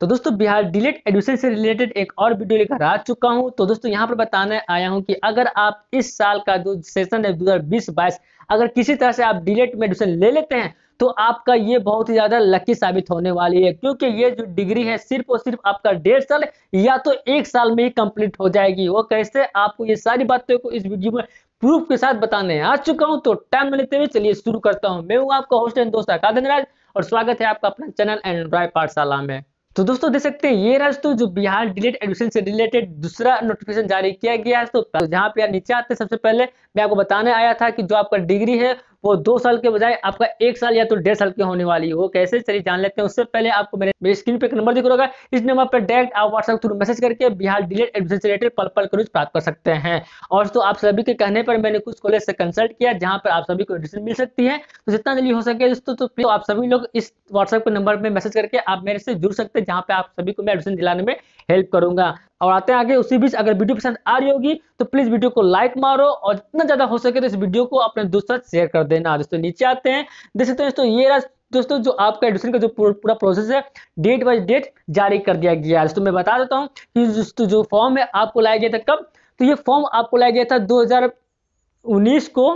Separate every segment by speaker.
Speaker 1: तो दोस्तों Bihar DElEd admission से रिलेटेड एक और वीडियो लेकर आ चुका हूं तो दोस्तों यहां पर बताने आया हूं कि अगर आप इस साल का जो सेशन है दो हजार बीस बाईस अगर किसी तरह से आप डिलेट में एडमिशन ले लेते हैं तो आपका ये बहुत ही ज्यादा लकी साबित होने वाली है क्योंकि ये जो डिग्री है सिर्फ और सिर्फ आपका डेढ़ साल या तो एक साल में ही कंप्लीट हो जाएगी वो कैसे आपको ये सारी बातों को इस वीडियो में प्रूफ के साथ बताने आ चुका हूँ तो टाइम लेते हुए चलिए शुरू करता हूँ मैं हूँ आपका होस्ट एंड दोस्त आकाधन राज और स्वागत है आपका अपना चैनल एंड पाठशाला में तो दोस्तों देख सकते हैं ये रहा दोस्तों जो बिहार डिलेट एडमिशन से रिलेटेड दूसरा नोटिफिकेशन जारी किया गया है तो, तो जहां पे यार नीचे आते सबसे पहले मैं आपको बताने आया था कि जो आपका डिग्री है वो दो साल के बजाय आपका एक साल या तो डेढ़ साल के होने वाली हो कैसे चलिए जान लेते हैं उससे पहले आपको मेरे मेरी स्क्रीन पे एक नंबर दिख रहा होगा इस नंबर पर डायरेक्ट आप व्हाट्सएप थ्रू मैसेज करके बिहार डिलेट एडमिशन से रिलेटेड पल पल करूज प्राप्त कर सकते हैं और तो आप सभी के कहने पर मैंने कुछ कॉलेज से कंसल्ट किया जहाँ पर आप सभी को एडमिशन मिल सकती है तो जितना जल्दी हो सके दोस्तों तो आप सभी लोग इस व्हाट्सएप के नंबर पर मैसेज करके आप मेरे से जुड़ सकते हैं जहाँ पे आप सभी को मैं एडमिशन दिलाने में हेल्प करूंगा और आते हैं आगे उसी बीच अगर वीडियो पसंद आ रही होगी तो प्लीज वीडियो को लाइक मारो और जितना ज्यादा हो सके तो इस वीडियो को अपने दोस्तों शेयर कर देना दोस्तों नीचे आते हैं देख सकते दोस्तों ये रहा दोस्तों जो आपका एडमिशन का जो पूरा प्रोसेस है डेट बाई डेट जारी कर दिया गया है दोस्तों मैं बता देता हूँ कि दोस्तों जो फॉर्म है आपको लाया गया था कब तो ये फॉर्म आपको लाया गया था दो को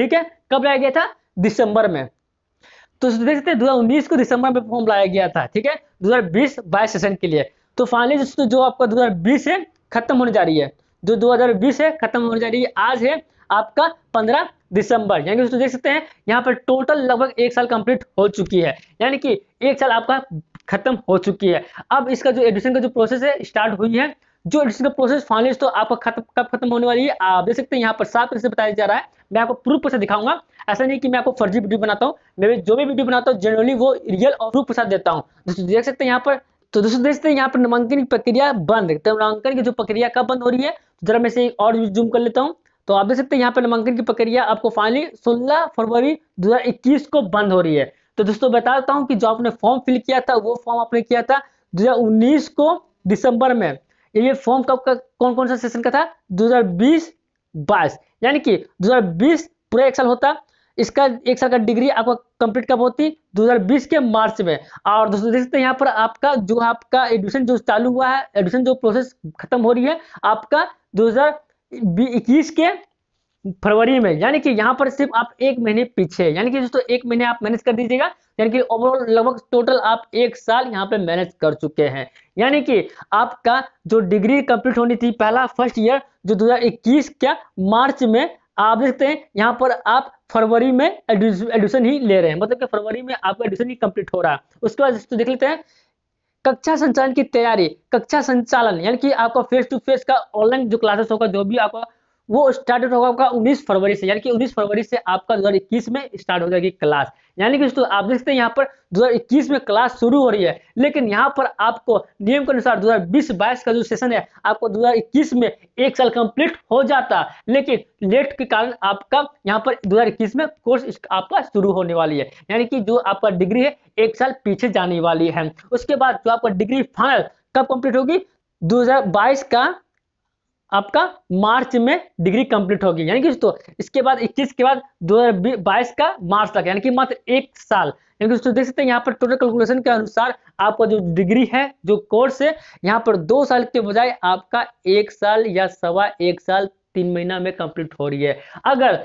Speaker 1: ठीक है कब लाया गया था दिसंबर में तो देखते हैं दो को दिसंबर में फॉर्म लाया गया था ठीक है दो हज़ार बीस बाईस सेशन के लिए तो फाइनली दोस्तों जो आपका 2020 है खत्म होने जा रही है जो 2020 है खत्म होने जा रही है आज है आपका 15 दिसंबर यानी दोस्तों देख सकते हैं यहाँ पर टोटल लगभग एक साल कंप्लीट हो चुकी है यानी कि एक साल आपका खत्म हो चुकी है अब इसका जो एडमिशन का जो प्रोसेस है स्टार्ट हुई है जो इसका प्रोसेस फाइनलिस्ट तो आपका खत्म कब खत्म होने वाली है आप देख सकते हैं यहाँ पर साफ तरह से बताया जा रहा है मैं आपको प्रूफ से दिखाऊंगा ऐसा नहीं कि मैं आपको फर्जी वीडियो बनाता हूँ मैं जो भी वीडियो बनाता हूँ जनरली वो रियल और प्रूफ के साथ देता हूँ देख सकते हैं यहाँ पर तो दोस्तों देख सकते हैं यहाँ पर नामांकन की प्रक्रिया बंद तो नामांकन की जो प्रक्रिया कब बंद हो रही है तो जरा मैं से और जूम कर लेता हूँ तो आप देख सकते हैं यहाँ पर नामांकन की प्रक्रिया आपको फाइनली सोलह फरवरी दो को बंद हो रही है तो दोस्तों बताता हूँ कि जो आपने फॉर्म फिल किया था वो फॉर्म आपने किया था 2019 को दिसंबर में ये फॉर्म कब का कौन कौन सा सेशन का था 2020 22 यानी कि 2020 पूरा एक साल होता इसका एक साल का डिग्री आपका कंप्लीट कब होती 2020 के मार्च में और दोस्तों देख सकते हैं यहाँ पर आपका जो आपका एडमिशन जो चालू हुआ है एडमिशन जो प्रोसेस खत्म हो रही है आपका दो के फरवरी में यानी कि यहाँ पर सिर्फ आप एक महीने पीछे यानी कि दोस्तों एक महीने आप मैनेज कर दीजिएगा यानी कि ओवरऑल लगभग टोटल आप एक साल यहाँ पे मैनेज कर चुके हैं यानी कि आपका जो डिग्री कंप्लीट होनी थी पहला फर्स्ट ईयर जो 2021 क्या मार्च में आप देखते हैं यहाँ पर आप फरवरी में एडमिशन ही ले रहे हैं मतलब कि फरवरी में आपका एडमिशन ही कंप्लीट हो रहा है उसके बाद दोस्तों देख लेते हैं कक्षा संचालन की तैयारी कक्षा संचालन यानी कि आपका फेस टू फेस का ऑनलाइन जो क्लासेस होगा जो भी आपका वो स्टार्टेड होगा आपका 19 फरवरी से यानी कि 19 फरवरी से आपका 2021 में स्टार्ट हो जाएगी क्लास यानी कि दोस्तों आप देखते हैं यहाँ पर 2021 में क्लास शुरू हो रही है लेकिन यहाँ पर आपको नियम के अनुसार 2020-22 का जो सेशन है आपको 2021 में एक साल कंप्लीट हो जाता लेकिन लेट के कारण आपका यहाँ पर 2021 में कोर्स आपका शुरू होने वाली है यानी कि जो आपका डिग्री है एक साल पीछे जाने वाली है उसके बाद जो आपका डिग्री फाइनल कब कंप्लीट होगी 2022 का आपका मार्च में डिग्री कंप्लीट होगी यानी कि दोस्तों इसके बाद 21 के बाद 2022 का मार्च तक यानी कि मात्र एक साल यानी कि दोस्तों देख सकते हैं यहाँ पर टोटल कैलकुलेशन के अनुसार आपका जो डिग्री है जो कोर्स है यहाँ पर दो साल के बजाय आपका एक साल या सवा एक साल तीन महीना में कंप्लीट हो रही है अगर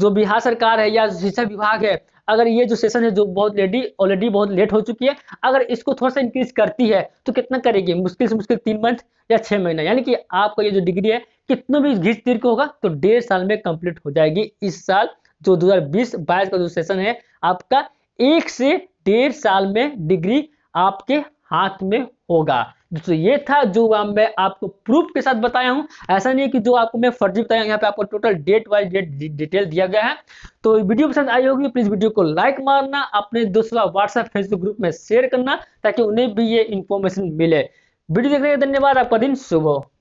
Speaker 1: जो बिहार सरकार है या शिक्षा विभाग है अगर ये जो सेशन है जो बहुत लेडी ऑलरेडी बहुत लेट हो चुकी है अगर इसको थोड़ा सा इंक्रीज करती है तो कितना करेगी मुश्किल से मुश्किल तीन मंथ या छह महीना यानी कि आपका ये जो डिग्री है कितना भी घीच तीर होगा तो डेढ़ साल में कंप्लीट हो जाएगी इस साल जो दो हजार का जो सेशन है आपका एक से डेढ़ साल में डिग्री आपके हाथ में होगा तो ये था जो मैं आपको प्रूफ के साथ बताया हूं ऐसा नहीं है कि जो आपको मैं फर्जी बताया यहाँ पे आपको total date wise date detail दिया गया है तो वीडियो पसंद आई होगी प्लीज वीडियो को लाइक मारना अपने दोस्तों का व्हाट्सएप फेसबुक ग्रुप में शेयर करना ताकि उन्हें भी ये इंफॉर्मेशन मिले वीडियो देखने के धन्यवाद आपका दिन सुबह